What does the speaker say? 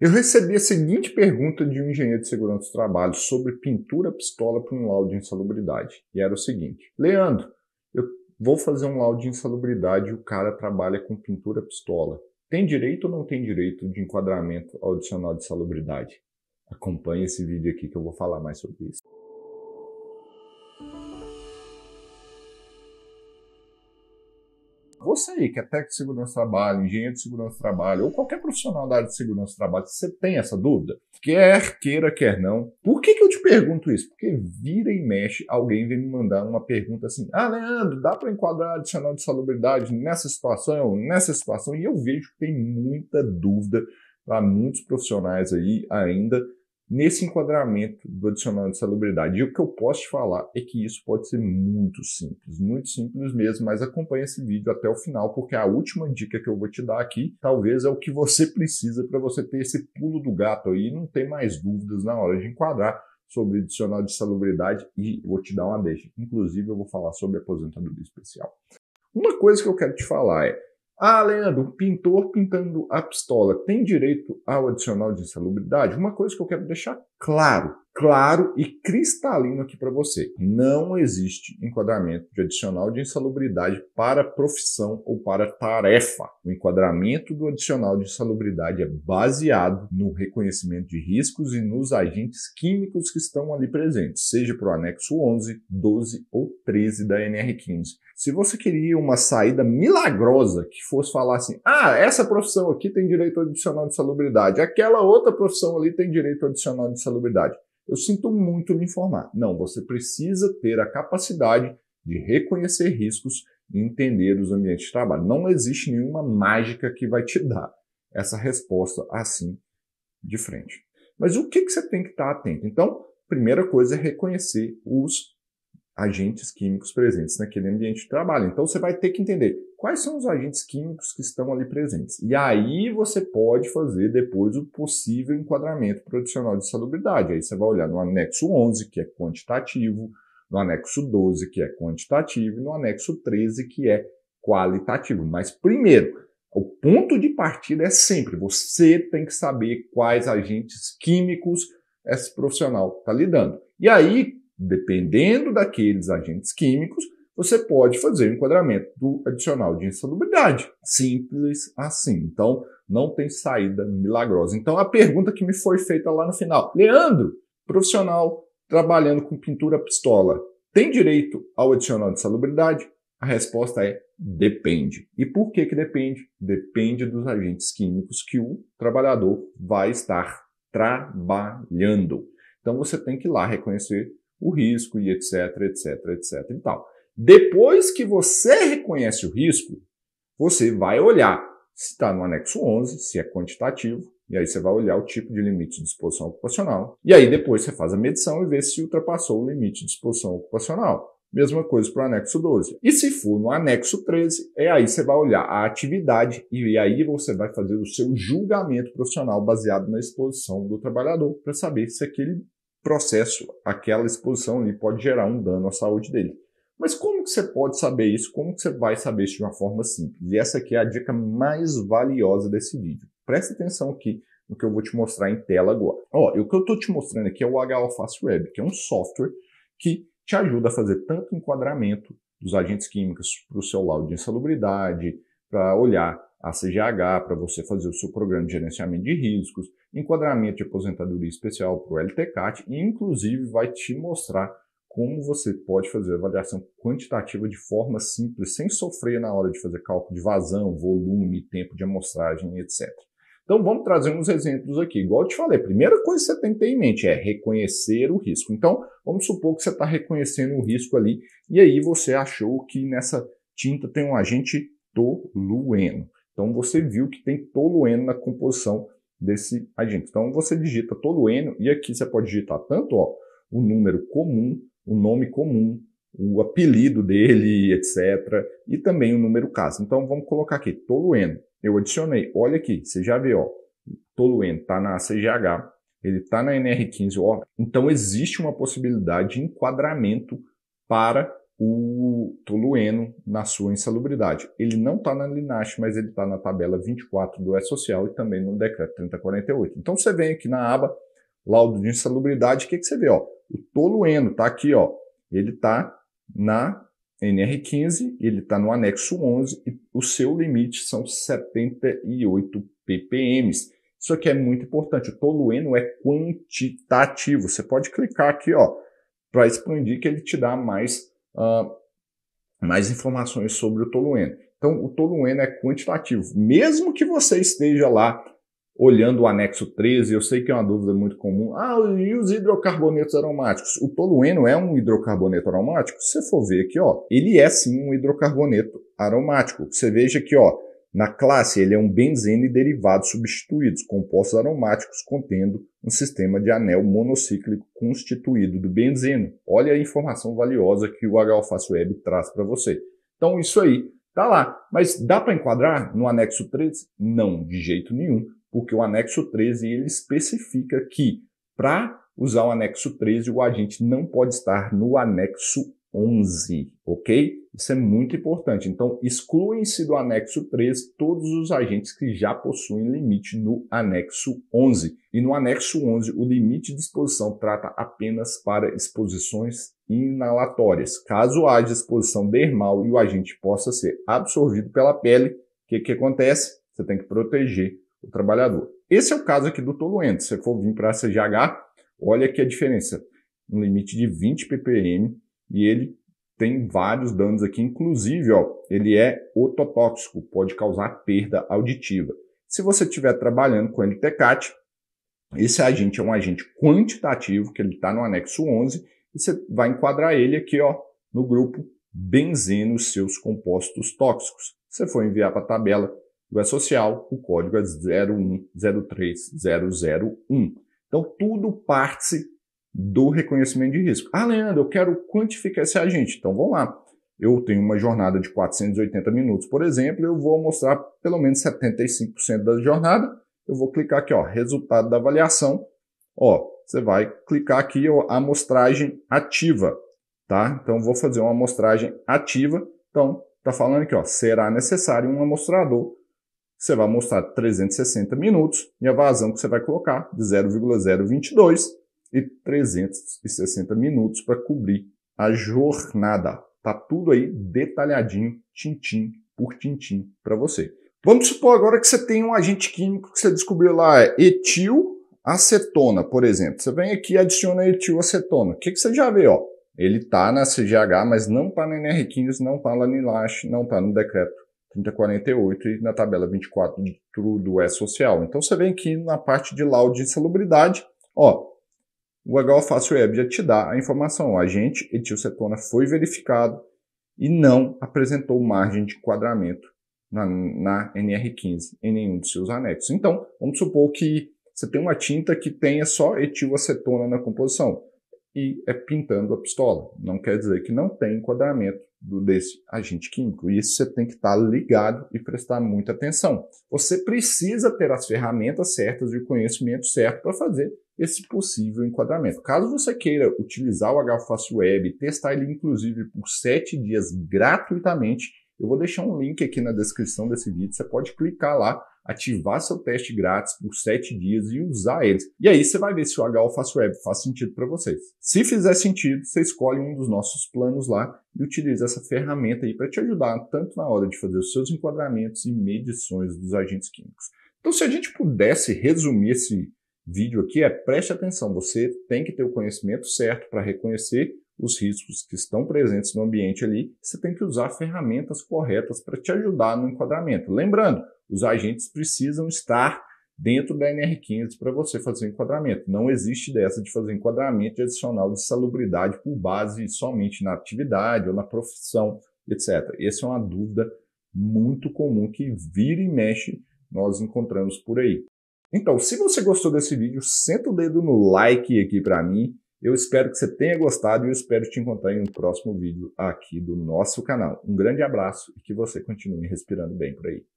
Eu recebi a seguinte pergunta de um engenheiro de segurança do trabalho sobre pintura pistola para um laudo de insalubridade. E era o seguinte: Leandro, eu vou fazer um laudo de insalubridade e o cara trabalha com pintura pistola. Tem direito ou não tem direito de enquadramento ao adicional de salubridade? Acompanhe esse vídeo aqui que eu vou falar mais sobre isso. você aí, que é técnico de segurança do trabalho, engenheiro de segurança do trabalho, ou qualquer profissional da área de segurança do trabalho, você tem essa dúvida? Quer queira, quer não. Por que, que eu te pergunto isso? Porque vira e mexe, alguém vem me mandar uma pergunta assim: Ah, Leandro, dá para enquadrar adicional de salubridade nessa situação, nessa situação? E eu vejo que tem muita dúvida para muitos profissionais aí ainda nesse enquadramento do adicional de salubridade. E o que eu posso te falar é que isso pode ser muito simples, muito simples mesmo, mas acompanha esse vídeo até o final, porque a última dica que eu vou te dar aqui talvez é o que você precisa para você ter esse pulo do gato aí e não ter mais dúvidas na hora de enquadrar sobre adicional de salubridade e vou te dar uma deixa. Inclusive, eu vou falar sobre aposentadoria especial. Uma coisa que eu quero te falar é ah, Leandro, o pintor pintando a pistola tem direito ao adicional de insalubridade? Uma coisa que eu quero deixar claro claro e cristalino aqui para você. Não existe enquadramento de adicional de insalubridade para profissão ou para tarefa. O enquadramento do adicional de insalubridade é baseado no reconhecimento de riscos e nos agentes químicos que estão ali presentes, seja para o anexo 11, 12 ou 13 da NR15. Se você queria uma saída milagrosa que fosse falar assim, ah, essa profissão aqui tem direito adicional de salubridade, aquela outra profissão ali tem direito adicional de salubridade. Eu sinto muito lhe informar. Não, você precisa ter a capacidade de reconhecer riscos e entender os ambientes de trabalho. Não existe nenhuma mágica que vai te dar essa resposta assim de frente. Mas o que, que você tem que estar atento? Então, primeira coisa é reconhecer os agentes químicos presentes naquele ambiente de trabalho. Então você vai ter que entender quais são os agentes químicos que estão ali presentes. E aí você pode fazer depois o possível enquadramento profissional de salubridade. Aí você vai olhar no anexo 11, que é quantitativo, no anexo 12, que é quantitativo, e no anexo 13, que é qualitativo. Mas primeiro, o ponto de partida é sempre você tem que saber quais agentes químicos esse profissional está lidando. E aí, dependendo daqueles agentes químicos, você pode fazer o enquadramento do adicional de insalubridade. Simples assim. Então, não tem saída milagrosa. Então, a pergunta que me foi feita lá no final: Leandro, profissional trabalhando com pintura pistola, tem direito ao adicional de insalubridade? A resposta é depende. E por que, que depende? Depende dos agentes químicos que o trabalhador vai estar trabalhando. Então você tem que ir lá reconhecer o risco e etc, etc, etc e tal. Depois que você reconhece o risco, você vai olhar se está no anexo 11, se é quantitativo, e aí você vai olhar o tipo de limite de exposição ocupacional. E aí depois você faz a medição e vê se ultrapassou o limite de exposição ocupacional. Mesma coisa para o anexo 12. E se for no anexo 13, é aí você vai olhar a atividade e aí você vai fazer o seu julgamento profissional baseado na exposição do trabalhador para saber se aquele processo, aquela exposição ali pode gerar um dano à saúde dele. Mas como que você pode saber isso? Como que você vai saber isso de uma forma simples? E essa aqui é a dica mais valiosa desse vídeo. Presta atenção aqui no que eu vou te mostrar em tela agora. Ó, o que eu estou te mostrando aqui é o HO Fast Web, que é um software que te ajuda a fazer tanto enquadramento dos agentes químicos para o seu laudo de insalubridade, para olhar a CGH para você fazer o seu programa de gerenciamento de riscos, enquadramento de aposentadoria especial para o LTCAT e, inclusive, vai te mostrar como você pode fazer avaliação quantitativa de forma simples, sem sofrer na hora de fazer cálculo de vazão, volume, tempo de amostragem, etc. Então vamos trazer uns exemplos aqui. Igual eu te falei, a primeira coisa que você tem que ter em mente é reconhecer o risco. Então, vamos supor que você está reconhecendo o risco ali e aí você achou que nessa tinta tem um agente tolueno. Então você viu que tem tolueno na composição desse agente. Então você digita tolueno e aqui você pode digitar tanto ó, o número comum, o nome comum, o apelido dele, etc. E também o número caso. Então vamos colocar aqui tolueno. Eu adicionei. Olha aqui, você já vê, ó, tolueno está na CGH, ele está na NR15, ó. Então existe uma possibilidade de enquadramento para o tolueno na sua insalubridade. Ele não está na Linache, mas ele está na tabela 24 do E-Social e também no decreto 3048. Então você vem aqui na aba laudo de insalubridade, o que, que você vê? Ó? O tolueno está aqui, ó. ele está na NR15, ele está no anexo 11 e o seu limite são 78 ppm. Isso aqui é muito importante. O tolueno é quantitativo. Você pode clicar aqui, ó, para expandir que ele te dá mais uh, mais informações sobre o tolueno. Então, o tolueno é quantitativo. Mesmo que você esteja lá olhando o anexo 13, eu sei que é uma dúvida muito comum. Ah, e os hidrocarbonetos aromáticos? O tolueno é um hidrocarboneto aromático? Se você for ver aqui, ó, ele é sim um hidrocarboneto aromático. Você veja aqui, ó, na classe, ele é um benzene derivado substituído, substituídos, compostos aromáticos contendo um sistema de anel monocíclico constituído do benzeno. Olha a informação valiosa que o h Web traz para você. Então, isso aí tá lá. Mas dá para enquadrar no anexo 13? Não, de jeito nenhum, porque o anexo 13 ele especifica que para usar o anexo 13, o agente não pode estar no anexo 11, ok? Isso é muito importante. Então, excluem-se do anexo 3 todos os agentes que já possuem limite no anexo 11. E no anexo 11, o limite de exposição trata apenas para exposições inalatórias. Caso haja exposição dermal e o agente possa ser absorvido pela pele, o que, que acontece? Você tem que proteger o trabalhador. Esse é o caso aqui do toluente. Se você for vir para a CGH, olha aqui a diferença. Um limite de 20 ppm e ele tem vários danos aqui, inclusive, ó, ele é ototóxico, pode causar perda auditiva. Se você estiver trabalhando com NTCAT, esse agente é um agente quantitativo, que ele está no anexo 11, e você vai enquadrar ele aqui ó, no grupo benzeno seus compostos tóxicos. Você for enviar para a tabela do E-Social, o código é 0103001. Então, tudo parte do reconhecimento de risco. Ah, Leandro, eu quero quantificar esse agente. Então vamos lá. Eu tenho uma jornada de 480 minutos, por exemplo, eu vou mostrar pelo menos 75% da jornada. Eu vou clicar aqui, ó, resultado da avaliação. Ó, você vai clicar aqui, ó, amostragem ativa, tá? Então vou fazer uma amostragem ativa. Então tá falando aqui, ó, será necessário um amostrador você vai mostrar 360 minutos e a vazão que você vai colocar de 0,022 e 360 minutos para cobrir a jornada. Tá tudo aí detalhadinho, tintim por tintim para você. Vamos supor agora que você tem um agente químico que você descobriu lá, é acetona, por exemplo. Você vem aqui e adiciona acetona. O que, que você já vê? Ó? Ele está na CGH, mas não está na NR15, não está lá no não está no decreto 3048 e na tabela 24 do E é social. Então você vem aqui na parte de laudo de insalubridade, ó, o HOFACE Web já te dá a informação. O agente etilcetona foi verificado e não apresentou margem de quadramento na, na NR15 em nenhum dos seus anexos. Então, vamos supor que você tem uma tinta que tenha só etilacetona na composição e é pintando a pistola. Não quer dizer que não tem enquadramento do, desse agente químico. E isso você tem que estar tá ligado e prestar muita atenção. Você precisa ter as ferramentas certas e o conhecimento certo para fazer esse possível enquadramento. Caso você queira utilizar o HFácil Web, testar ele inclusive por 7 dias gratuitamente, eu vou deixar um link aqui na descrição desse vídeo, você pode clicar lá, ativar seu teste grátis por 7 dias e usar eles. E aí você vai ver se o HFácil Web faz sentido para vocês. Se fizer sentido, você escolhe um dos nossos planos lá e utiliza essa ferramenta aí para te ajudar tanto na hora de fazer os seus enquadramentos e medições dos agentes químicos. Então se a gente pudesse resumir esse vídeo aqui é preste atenção, você tem que ter o conhecimento certo para reconhecer os riscos que estão presentes no ambiente ali, você tem que usar ferramentas corretas para te ajudar no enquadramento. Lembrando, os agentes precisam estar dentro da NR15 para você fazer enquadramento. Não existe dessa de fazer enquadramento adicional de salubridade por base somente na atividade ou na profissão, etc. Essa é uma dúvida muito comum que vira e mexe nós encontramos por aí. Então, se você gostou desse vídeo, senta o dedo no like aqui para mim. Eu espero que você tenha gostado e eu espero te encontrar em um próximo vídeo aqui do nosso canal. Um grande abraço e que você continue respirando bem por aí.